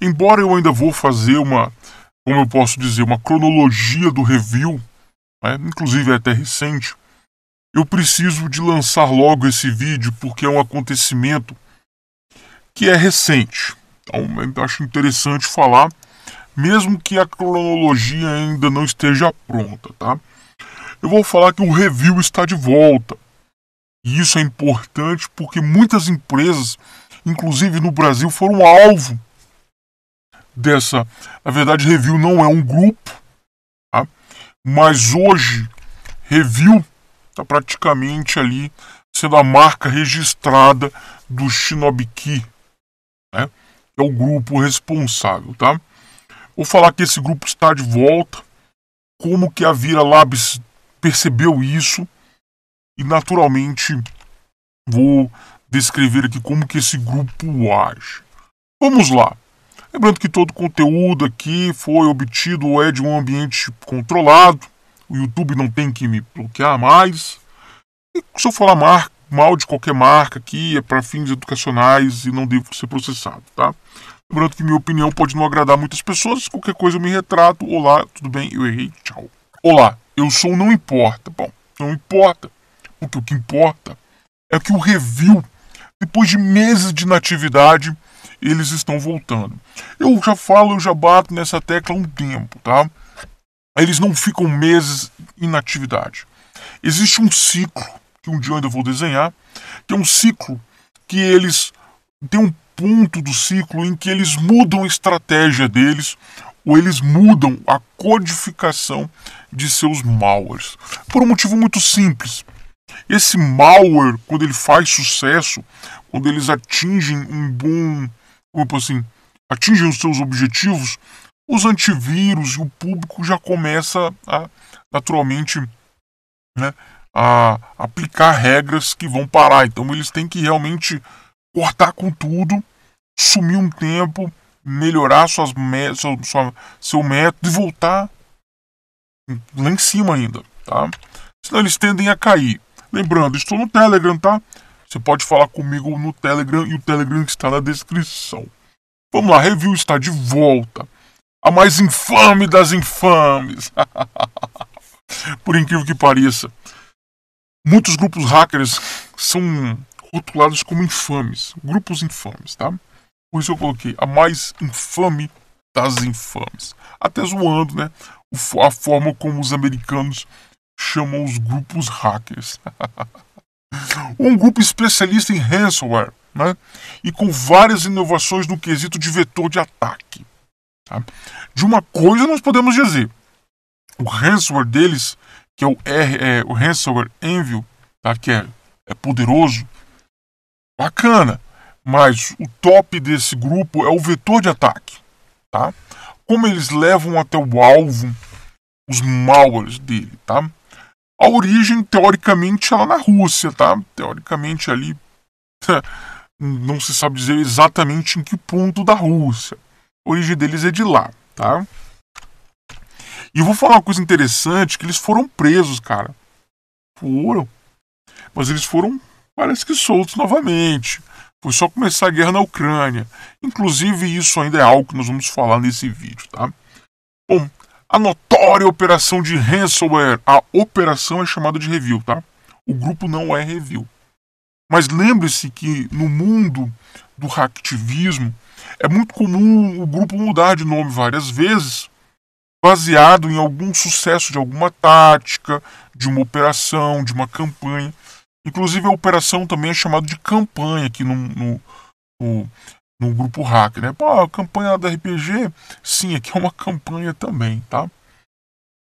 Embora eu ainda vou fazer uma, como eu posso dizer, uma cronologia do review, né? inclusive é até recente, eu preciso de lançar logo esse vídeo porque é um acontecimento que é recente. Então, acho interessante falar, mesmo que a cronologia ainda não esteja pronta, tá? Eu vou falar que o review está de volta. E isso é importante porque muitas empresas, inclusive no Brasil, foram alvo dessa. Na verdade, review não é um grupo, tá? mas hoje review está praticamente ali sendo a marca registrada do shinobi né? é o grupo responsável, tá? Vou falar que esse grupo está de volta, como que a Vira Labs percebeu isso e naturalmente vou descrever aqui como que esse grupo age. Vamos lá. Lembrando que todo conteúdo aqui foi obtido ou é de um ambiente controlado. O YouTube não tem que me bloquear mais. E se eu falar mar, mal de qualquer marca aqui, é para fins educacionais e não devo ser processado, tá? Lembrando que minha opinião pode não agradar muitas pessoas. Qualquer coisa eu me retrato. Olá, tudo bem? Eu errei. Tchau. Olá, eu sou não importa. Bom, não importa. Porque o que importa é que o review, depois de meses de natividade, eles estão voltando. Eu já falo, eu já bato nessa tecla há um tempo, tá? Eles não ficam meses inatividade. Existe um ciclo, que um dia eu ainda vou desenhar, que é um ciclo que eles tem um ponto do ciclo em que eles mudam a estratégia deles ou eles mudam a codificação de seus malwares. Por um motivo muito simples. Esse malware, quando ele faz sucesso, quando eles atingem um bom assim, atingem os seus objetivos, os antivírus e o público já começa a naturalmente né, a aplicar regras que vão parar. Então eles têm que realmente cortar com tudo, sumir um tempo, melhorar suas me seu, sua, seu método e voltar lá em cima ainda, tá? Senão eles tendem a cair. Lembrando, estou no Telegram, tá? Você pode falar comigo no Telegram e o Telegram está na descrição. Vamos lá, review está de volta. A mais infame das infames. Por incrível que pareça, muitos grupos hackers são rotulados como infames, grupos infames, tá? Por isso eu coloquei a mais infame das infames. Até zoando, né? A forma como os americanos chamam os grupos hackers. Um grupo especialista em ransomware né? e com várias inovações no quesito de vetor de ataque. Tá? De uma coisa nós podemos dizer: o ransomware deles, que é o, R, é, o ransomware Envio, tá? que é, é poderoso, bacana, mas o top desse grupo é o vetor de ataque. Tá? Como eles levam até o alvo os malwares dele. Tá? A origem, teoricamente, lá na Rússia, tá? Teoricamente ali é, não se sabe dizer exatamente em que ponto da Rússia. A origem deles é de lá, tá? E eu vou falar uma coisa interessante, que eles foram presos, cara. Foram. Mas eles foram, parece que soltos novamente. Foi só começar a guerra na Ucrânia. Inclusive, isso ainda é algo que nós vamos falar nesse vídeo, tá? Bom, a notória operação de ransomware. A operação é chamada de review, tá? O grupo não é review. Mas lembre-se que no mundo do hacktivismo é muito comum o grupo mudar de nome várias vezes, baseado em algum sucesso de alguma tática, de uma operação, de uma campanha. Inclusive a operação também é chamada de campanha aqui no, no, no no grupo Hack, né? Pô, campanha da RPG? Sim, aqui é uma campanha também, tá?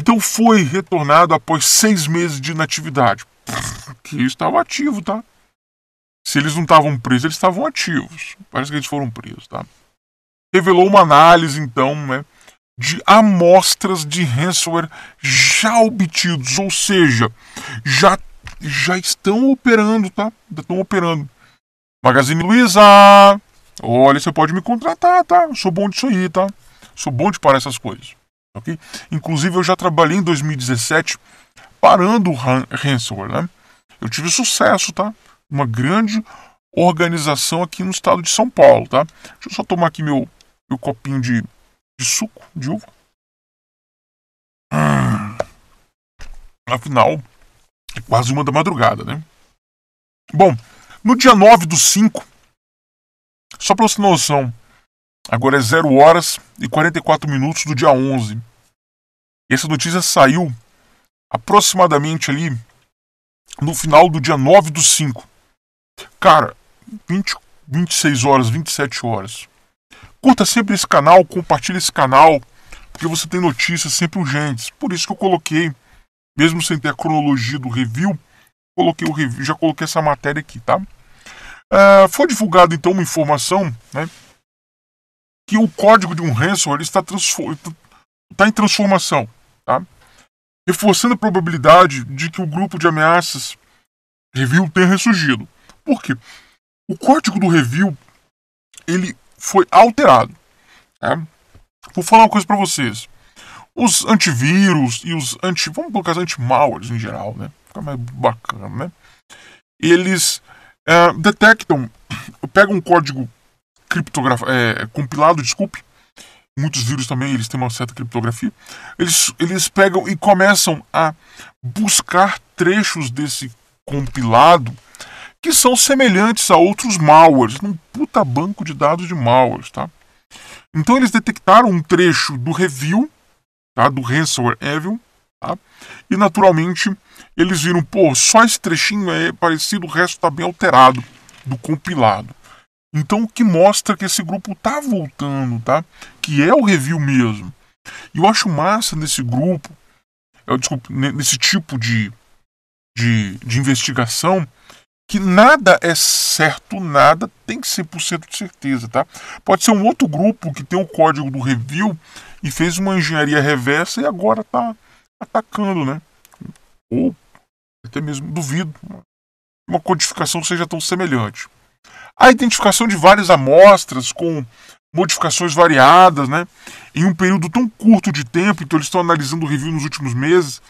Então foi retornado após seis meses de inatividade. Que estava ativo, tá? Se eles não estavam presos, eles estavam ativos. Parece que eles foram presos, tá? Revelou uma análise, então, né? de amostras de ransomware já obtidos, ou seja, já, já estão operando, tá? Já estão operando. Magazine Luiza, Olha, você pode me contratar, tá? sou bom disso aí, tá? sou bom de parar essas coisas. Ok? Inclusive, eu já trabalhei em 2017 parando o ransomware, né? Eu tive sucesso, tá? Uma grande organização aqui no estado de São Paulo, tá? Deixa eu só tomar aqui meu, meu copinho de, de suco de uva. Hum. Afinal, é quase uma da madrugada, né? Bom, no dia 9 do 5 só para você ter noção, agora é 0 horas e 44 minutos do dia 11. E essa notícia saiu aproximadamente ali no final do dia 9 do 5. Cara, 20, 26 horas, 27 horas. Curta sempre esse canal, compartilha esse canal, porque você tem notícias sempre urgentes. Por isso que eu coloquei, mesmo sem ter a cronologia do review, coloquei o review, já coloquei essa matéria aqui, tá? É, foi divulgada então uma informação né, que o código de um ransomware está, está em transformação, tá? reforçando a probabilidade de que o grupo de ameaças review tenha ressurgido. Por quê? O código do review ele foi alterado. Tá? Vou falar uma coisa para vocês. Os antivírus e os anti. Vamos colocar os anti-malwares em geral, né? Fica mais bacana, né? Eles é, detectam, pegam um código criptografado, é, compilado, desculpe, muitos vírus também eles têm uma certa criptografia, eles, eles pegam e começam a buscar trechos desse compilado que são semelhantes a outros malwares, num puta banco de dados de malwares, tá? Então eles detectaram um trecho do review, tá, do ransomware evil, Tá? E naturalmente eles viram, pô, só esse trechinho é parecido, o resto está bem alterado do compilado. Então o que mostra que esse grupo tá voltando, tá? Que é o review mesmo. E eu acho massa nesse grupo, eu, é, desculpa, nesse tipo de, de, de investigação, que nada é certo, nada tem que ser por cento de certeza, tá? Pode ser um outro grupo que tem o código do review e fez uma engenharia reversa e agora tá atacando, né? Ou até mesmo duvido uma codificação seja tão semelhante. A identificação de várias amostras com modificações variadas, né? Em um período tão curto de tempo, então eles estão analisando o review nos últimos meses.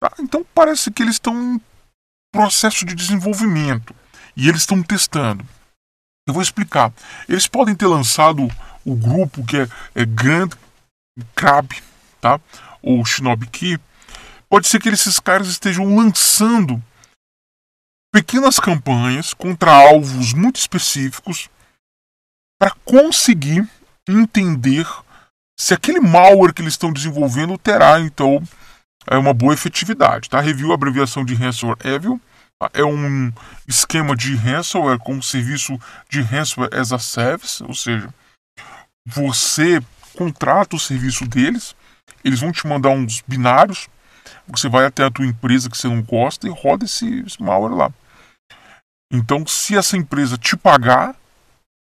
Tá? Então parece que eles estão em processo de desenvolvimento e eles estão testando. Eu vou explicar. Eles podem ter lançado o grupo que é, é Grand Crab, tá? ou Shinobiki, pode ser que esses caras estejam lançando pequenas campanhas contra alvos muito específicos para conseguir entender se aquele malware que eles estão desenvolvendo terá então é uma boa efetividade, tá? Review a abreviação de ransomware evil tá? é um esquema de ransomware como serviço de ransomware as a service, ou seja, você contrata o serviço deles eles vão te mandar uns binários, você vai até a tua empresa que você não gosta e roda esse, esse malware lá. Então, se essa empresa te pagar,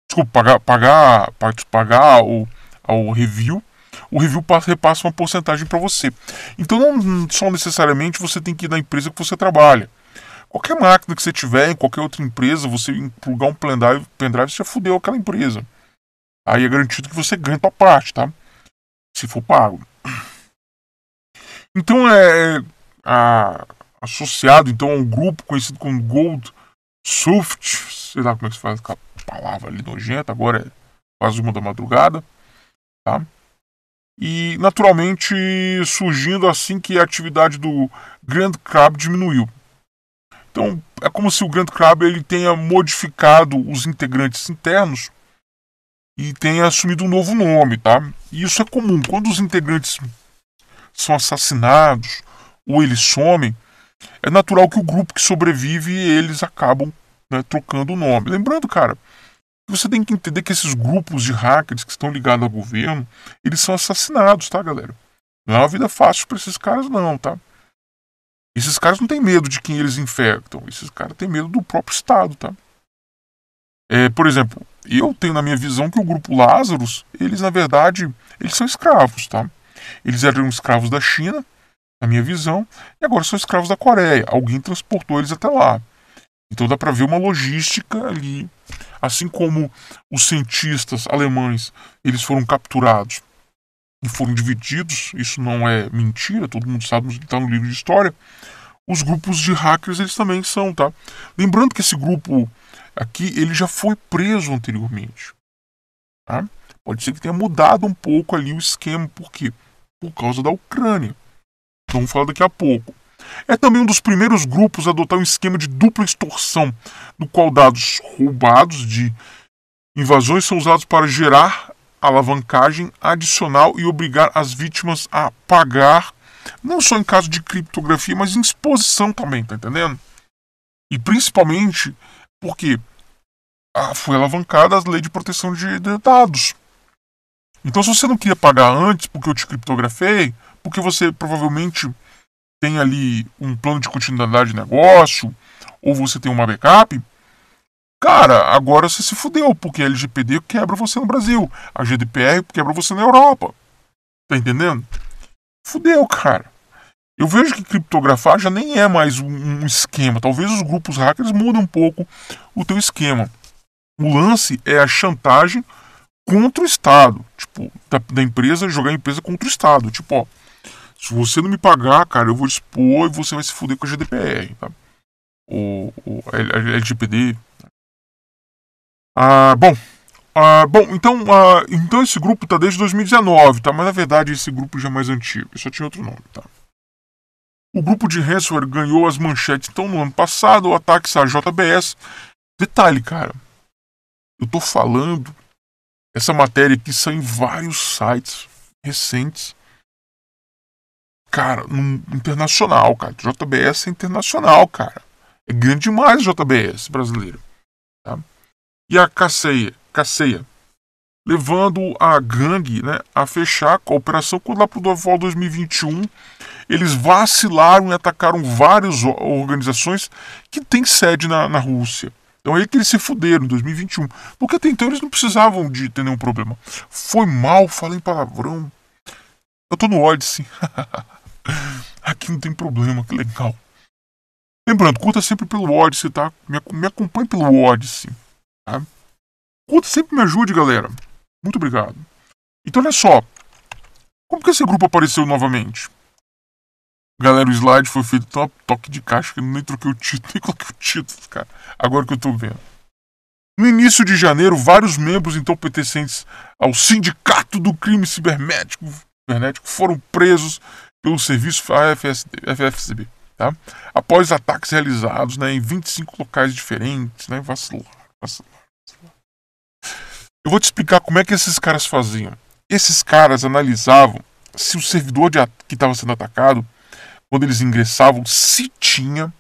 desculpa, pagar, pagar, pagar o, ao review, o review repassa uma porcentagem para você. Então, não só necessariamente você tem que ir na empresa que você trabalha. Qualquer máquina que você tiver, em qualquer outra empresa, você plugar um pendrive, pendrive você já fudeu aquela empresa. Aí é garantido que você ganha a tua parte, tá? se for pago. Então é a, associado então a um grupo conhecido como Gold Soft, sei lá como é que se faz a palavra ali nojenta, agora é quase uma da madrugada, tá? E naturalmente surgindo assim que a atividade do Grand Crab diminuiu. Então é como se o Grand Crab ele tenha modificado os integrantes internos e tenha assumido um novo nome, tá? E isso é comum. Quando os integrantes são assassinados ou eles somem, é natural que o grupo que sobrevive eles acabam né, trocando o nome. Lembrando, cara, você tem que entender que esses grupos de hackers que estão ligados ao governo, eles são assassinados, tá, galera? Não é uma vida fácil para esses caras, não, tá? Esses caras não têm medo de quem eles infectam, esses caras têm medo do próprio Estado, tá? É, por exemplo, eu tenho na minha visão que o grupo Lázaros, eles na verdade, eles são escravos, tá? Eles eram escravos da China, na minha visão, e agora são escravos da Coreia. Alguém transportou eles até lá. Então dá para ver uma logística ali, assim como os cientistas alemães, eles foram capturados e foram divididos. Isso não é mentira, todo mundo sabe, está no livro de história os grupos de hackers eles também são, tá? Lembrando que esse grupo aqui ele já foi preso anteriormente, tá? Pode ser que tenha mudado um pouco ali o esquema, por quê? Por causa da Ucrânia. Então, vamos falar daqui a pouco. É também um dos primeiros grupos a adotar um esquema de dupla extorsão, no qual dados roubados de invasões são usados para gerar alavancagem adicional e obrigar as vítimas a pagar não só em caso de criptografia, mas em exposição também, tá entendendo? E principalmente porque ah, foi alavancada a lei de proteção de, de dados. Então, se você não queria pagar antes porque eu te criptografei, porque você provavelmente tem ali um plano de continuidade de negócio, ou você tem uma backup, cara, agora você se fudeu, porque a LGPD quebra você no Brasil, a GDPR quebra você na Europa. Tá entendendo? fudeu, cara. Eu vejo que criptografar já nem é mais um esquema. Talvez os grupos hackers mudem um pouco o teu esquema. O lance é a chantagem contra o Estado. Tipo, da, da empresa, jogar a empresa contra o Estado. Tipo, ó, se você não me pagar, cara, eu vou expor e você vai se fuder com a GDPR, tá? O, LGPD. Ah, bom, ah, bom, então, ah, então esse grupo está desde 2019, tá? Mas na verdade esse grupo já é mais antigo, só tinha outro nome, tá? O grupo de ransomware ganhou as manchetes então no ano passado, o ataque à JBS. Detalhe, cara, eu tô falando essa matéria aqui saiu em vários sites recentes. Cara, num, internacional, cara. JBS é internacional, cara. É grande demais JBS brasileiro. Tá? E a Casseia? escasseia, levando a gangue né, a fechar a operação. Quando lá para o Doval 2021, eles vacilaram e atacaram várias organizações que têm sede na, na Rússia. Então é aí que eles se fuderam em 2021. Porque até então eles não precisavam de ter nenhum problema. Foi mal, falei palavrão. Eu tô no Odyssey. Aqui não tem problema, que legal. Lembrando, curta sempre pelo Odyssey, tá? Me, me acompanhe pelo Odyssey. Tá? Conta sempre me ajude, galera. Muito obrigado. Então, olha só. Como que esse grupo apareceu novamente? Galera, o slide foi feito toque de caixa que nem troquei o título, nem coloquei o título, cara. Agora que eu tô vendo. No início de janeiro, vários membros então pertencentes ao Sindicato do Crime Cibernético, cibernético foram presos pelo serviço FFSD, FFCB. Tá? Após ataques realizados né, em 25 locais diferentes, né, Vacilou, eu vou te explicar como é que esses caras faziam. Esses caras analisavam se o servidor de, que estava sendo atacado, quando eles ingressavam, se tinha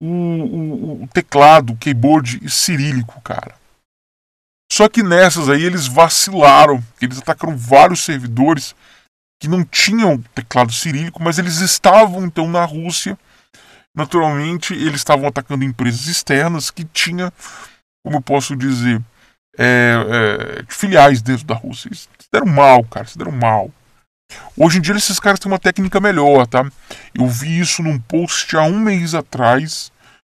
o, o, o teclado, o keyboard cirílico, cara. Só que nessas aí eles vacilaram, eles atacaram vários servidores que não tinham teclado cirílico, mas eles estavam então na Rússia. Naturalmente, eles estavam atacando empresas externas que tinha, como eu posso dizer, é, é, filiais dentro da Rússia. Eles se deram mal, cara, se deram mal. Hoje em dia esses caras têm uma técnica melhor, tá? Eu vi isso num post há um mês atrás,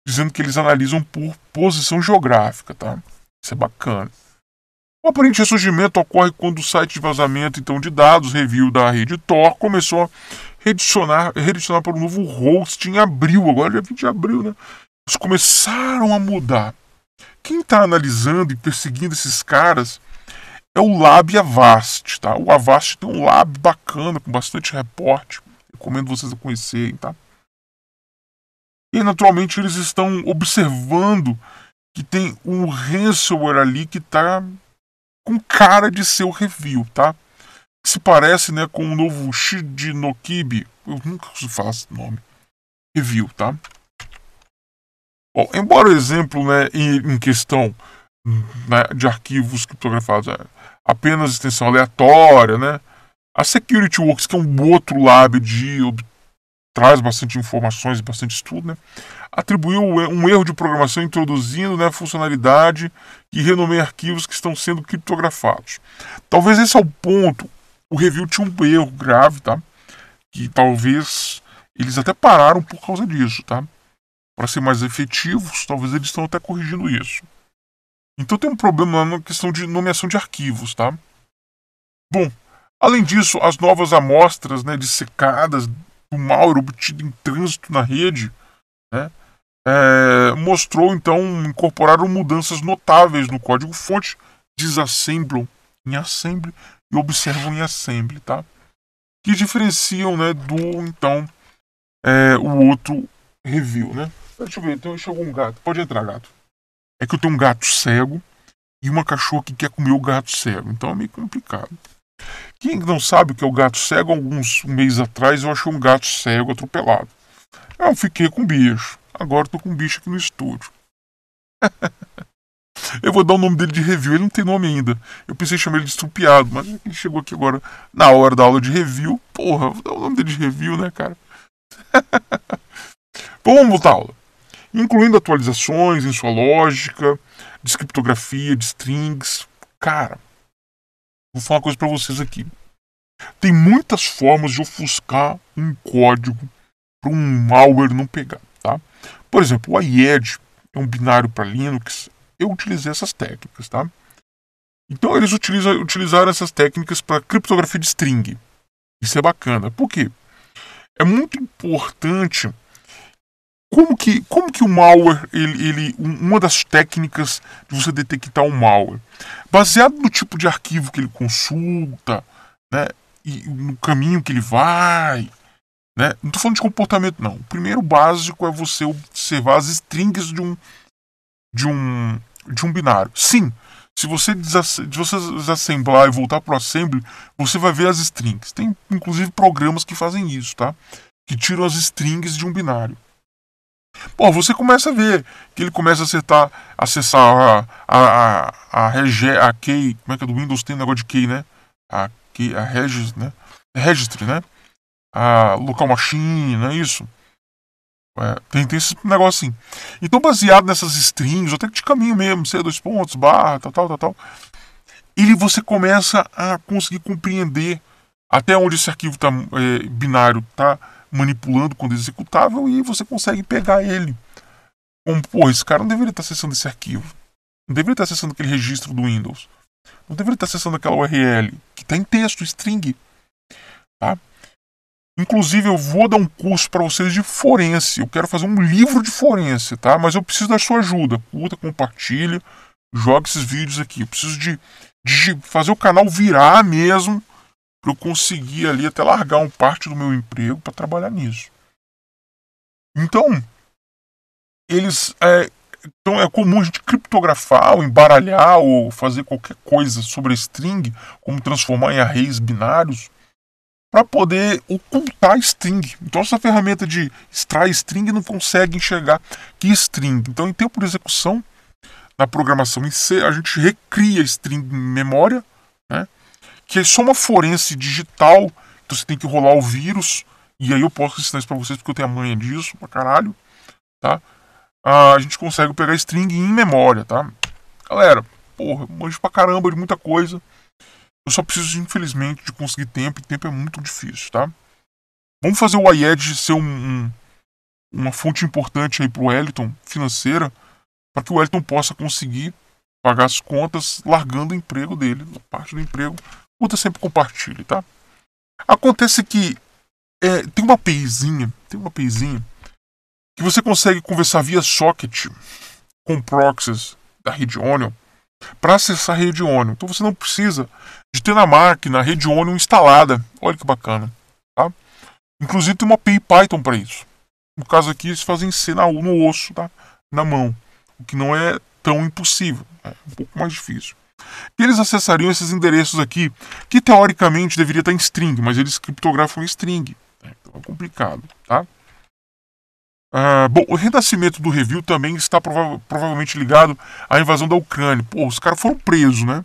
dizendo que eles analisam por posição geográfica, tá? Isso é bacana. O aparente ressurgimento ocorre quando o site de vazamento então, de dados review da rede Tor começou a redicionar, redicionar para um novo host em abril, agora é 20 de abril, né? Eles começaram a mudar. Quem está analisando e perseguindo esses caras é o Lab Avast, tá? O Avast tem um lab bacana, com bastante reporte. Recomendo vocês a conhecerem, tá? E naturalmente eles estão observando que tem um ransomware ali que tá com cara de seu review, tá? Se parece, né, com o novo de Nokibi. Eu nunca consigo falar esse nome. Review, tá? Bom, embora o exemplo né, em, questão né, de arquivos criptografados é apenas extensão aleatória, né, a Security Works, que é um outro lab de traz bastante informações e bastante estudo, né, atribuiu é, um erro de programação introduzindo né, funcionalidade que renomeia arquivos que estão sendo criptografados. Talvez esse é o ponto. O review tinha um erro grave, tá? Que talvez eles até pararam por causa disso, tá? para ser mais efetivos, talvez eles estão até corrigindo isso. Então tem um problema na questão de nomeação de arquivos, tá? Bom, além disso, as novas amostras né, secadas do malware obtido em trânsito na rede né, é, mostrou então incorporaram mudanças notáveis no código fonte, desassemblam em assembly e observam em assembly, tá? Que diferenciam né, do então é, o outro review, né? Então, deixa eu ver, então chegou um gato. Pode entrar, gato. É que eu tenho um gato cego e uma cachorra que quer comer o gato cego. Então é meio complicado. Quem não sabe o que é o gato cego, alguns um meses atrás eu achei um gato cego atropelado. Eu fiquei com bicho. Agora tô com um bicho aqui no estúdio. eu vou dar o nome dele de review. Ele não tem nome ainda. Eu pensei em chamar ele de estrupiado, mas ele chegou aqui agora na hora da aula de review. Porra, vou dar o nome dele de review, né, cara? Então vamos voltar à aula. Incluindo atualizações em sua lógica, descriptografia, de strings. Cara, vou falar uma coisa para vocês aqui. Tem muitas formas de ofuscar um código para um malware não pegar, tá? Por exemplo, o AIED é um binário para Linux. Eu utilizei essas técnicas, tá? Então eles utilizam, utilizaram essas técnicas para criptografia de string. Isso é bacana. Por quê? É muito importante como que, como que o malware, ele, ele, uma das técnicas de você detectar um malware, baseado no tipo de arquivo que ele consulta, né, e no caminho que ele vai, né, não estou falando de comportamento não. O primeiro básico é você observar as strings de um de um de um binário. Sim, se você, desassemblar, se você desassemblar e voltar para o assembly, você vai ver as strings. Tem inclusive programas que fazem isso, tá? Que tiram as strings de um binário. Pô, você começa a ver que ele começa a acertar, acessar a, a, a, a, regi, a key, como é que é do Windows tem um negócio de key, né? A, key, a regis, né? registry, né? A local machine, né? Isso. É, tem, tem esse negócio assim. Então, baseado nessas strings, até que de caminho mesmo, C, dois pontos, barra, tal, tal, tal, tal. Ele você começa a conseguir compreender até onde esse arquivo tá, é, binário tá manipulando quando executável e você consegue pegar ele. Como, pô, esse cara não deveria estar acessando esse arquivo. Não deveria estar acessando aquele registro do Windows. Não deveria estar acessando aquela URL, que está em texto, string. Tá? Inclusive, eu vou dar um curso para vocês de forense. Eu quero fazer um livro de forense, tá? Mas eu preciso da sua ajuda. Curta, compartilha, joga esses vídeos aqui. Eu preciso de, de fazer o canal virar mesmo para eu conseguir ali até largar um parte do meu emprego para trabalhar nisso. Então, eles é, então é comum a gente criptografar ou embaralhar ou fazer qualquer coisa sobre a string, como transformar em arrays binários, para poder ocultar a string. Então essa ferramenta de extrair string não consegue enxergar que string. Então em tempo de execução, na programação em C, a gente recria string em memória, né? que é só uma forense digital, então você tem que rolar o vírus, e aí eu posso ensinar isso para vocês porque eu tenho a manha disso, pra caralho, tá? Ah, a gente consegue pegar string em memória, tá? Galera, porra, manjo pra caramba de muita coisa. Eu só preciso, infelizmente, de conseguir tempo, e tempo é muito difícil, tá? Vamos fazer o IED ser um, um, uma fonte importante aí pro Wellington, financeira, para que o Wellington possa conseguir pagar as contas largando o emprego dele, parte do emprego Curta sempre compartilhe, tá? Acontece que é, tem uma APIzinha, tem uma APIzinha que você consegue conversar via socket com proxies da rede Onion para acessar a rede Onion. Então você não precisa de ter na máquina a rede Onion instalada. Olha que bacana, tá? Inclusive tem uma API Python para isso. No caso aqui eles fazem C no osso, tá? Na mão, o que não é tão impossível, é um pouco mais difícil. E eles acessariam esses endereços aqui, que teoricamente deveria estar em string, mas eles criptografam em string. Né? Então é complicado, tá? Uh, bom, o renascimento do review também está prova provavelmente ligado à invasão da Ucrânia. Pô, os caras foram presos, né?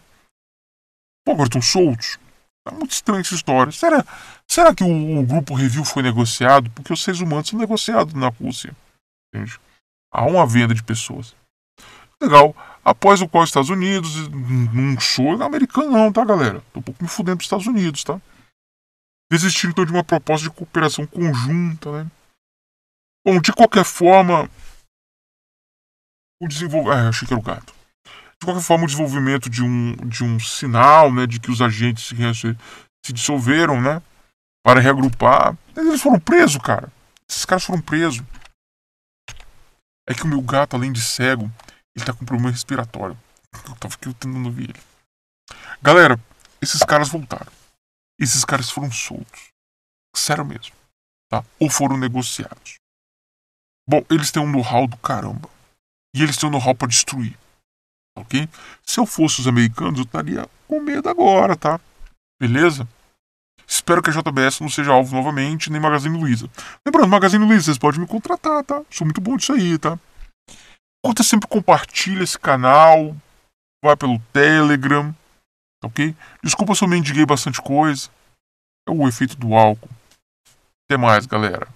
Pô, agora estão soltos. É muito estranha essa história. Será, será que o, o, grupo review foi negociado? Porque os seres humanos são negociados na Rússia. Entende? Há uma venda de pessoas. Legal. Após o qual os Estados Unidos, num show americano não, tá, galera? Tô um pouco me fudendo dos Estados Unidos, tá? Desistiram então de uma proposta de cooperação conjunta, né? Bom, de qualquer forma, o desenvolvimento. Ah, achei que era o gato. De qualquer forma, o desenvolvimento de um, de um sinal, né, de que os agentes se, se dissolveram, né, para reagrupar. Eles foram presos, cara. Esses caras foram presos. É que o meu gato, além de cego, ele tá com problema respiratório. Eu tava aqui tentando ouvir ele. Galera, esses caras voltaram. Esses caras foram soltos. Sério mesmo. Tá? Ou foram negociados. Bom, eles têm um know-how do caramba. E eles têm um know-how pra destruir. Ok? Se eu fosse os americanos, eu estaria com medo agora, tá? Beleza? Espero que a JBS não seja alvo novamente, nem Magazine Luiza. Lembrando, Magazine Luiza, vocês podem me contratar, tá? Sou muito bom disso aí, tá? Curta sempre, compartilha esse canal. Vai pelo Telegram. Tá ok? Desculpa se eu mendiguei bastante coisa. É o efeito do álcool. Até mais, galera.